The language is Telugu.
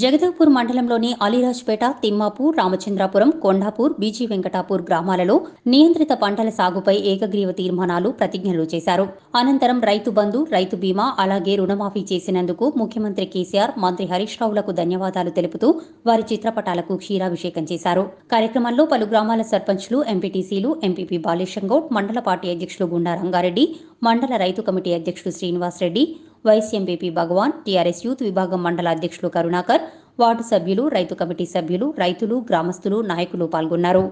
జగదేవ్పూర్ మండలంలోని అలీరాజ్పేట తిమ్మాపూర్ రామచంద్రాపురం కొండాపూర్ బీజీ వెంకటాపూర్ గ్రామాలలో నియంత్రిత పంటల సాగుపై ఏకగ్రీవ తీర్మానాలు ప్రతిజ్ఞలు చేశారు అనంతరం రైతు బంధు రైతు బీమా అలాగే రుణమాఫీ చేసినందుకు ముఖ్యమంత్రి కేసీఆర్ మంత్రి హరీష్ రావులకు ధన్యవాదాలు తెలుపుతూ వారి చిత్రపటాలకు క్షీరాభిషేకం చేశారు కార్యక్రమంలో పలు గ్రామాల సర్పంచ్లు ఎంపీటీసీలు ఎంపీపీ బాలేశంగౌడ్ మండల పార్టీ అధ్యక్షులు గుండా రంగారెడ్డి మండల రైతు కమిటీ అధ్యక్షుడు Srinivasa Reddy vice Bhagavan TRS youth విభాగం మండల అధ్యక్షులు కరుణాకర్ వార్డు సభ్యులు రైతు కమిటీ సభ్యులు రైతులు గ్రామస్తులు నాయకులు పాల్గొన్నారు